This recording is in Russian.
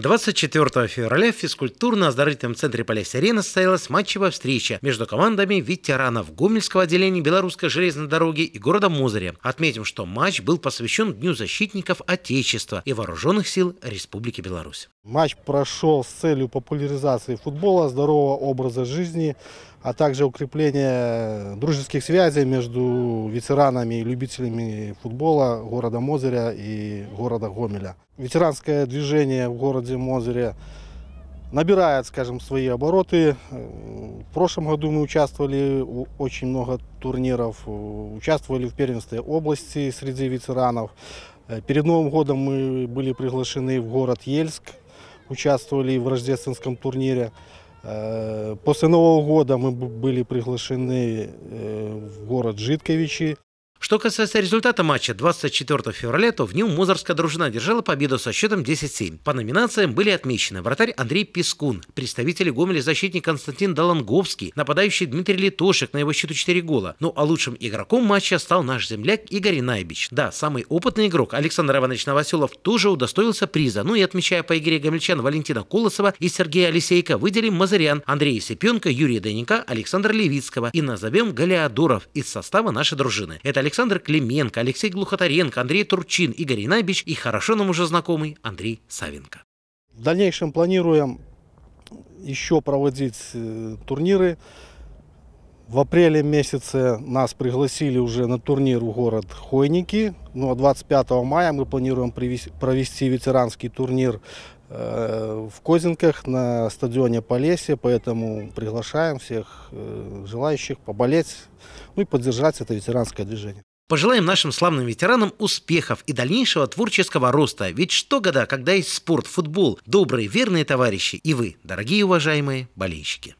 24 февраля в физкультурно-оздоровительном центре Полесье-Арена состоялась матчевая встреча между командами ветеранов Гомельского отделения Белорусской железной дороги и города Мозыря. Отметим, что матч был посвящен Дню защитников Отечества и Вооруженных сил Республики Беларусь. Матч прошел с целью популяризации футбола, здорового образа жизни, а также укрепление дружеских связей между ветеранами и любителями футбола города Мозыря и города Гомеля. Ветеранское движение в городе Мозыря набирает, скажем, свои обороты. Э, в прошлом году мы участвовали в очень много турниров, э, участвовали в первенстве области среди ветеранов. Э, перед Новым годом мы были приглашены в город Ельск, участвовали в рождественском турнире. После Нового года мы были приглашены в город Житковичи. Что касается результата матча 24 февраля, то в нем Мозорская дружина держала победу со счетом 10-7. По номинациям были отмечены вратарь Андрей Пескун, представители Гомеля защитник Константин Долонговский, нападающий Дмитрий Литошек, на его счету 4 гола. Ну а лучшим игроком матча стал наш земляк Игорь Найбич. Да, самый опытный игрок Александр Иванович Новоселов тоже удостоился приза. Ну и отмечая по игре гомельчан Валентина Колосова и Сергея Алисейка, выделим Мазырян, Андрея Сипенко, Юрия Даника, Александра Левицкого и назовем Галиадоров из состава нашей дружины. Это Александр Клименко, Алексей Глухотаренко, Андрей Турчин, Игорь Инабич и хорошо нам уже знакомый Андрей Савенко. В дальнейшем планируем еще проводить э, турниры. В апреле месяце нас пригласили уже на турнир в город Хойники. Ну а 25 мая мы планируем провести ветеранский турнир Э, в Козинках на стадионе Полесье, поэтому приглашаем всех э, желающих поболеть, ну и поддержать это ветеранское движение. Пожелаем нашим славным ветеранам успехов и дальнейшего творческого роста. Ведь что года, когда есть спорт, футбол, добрые, верные товарищи и вы, дорогие уважаемые болельщики.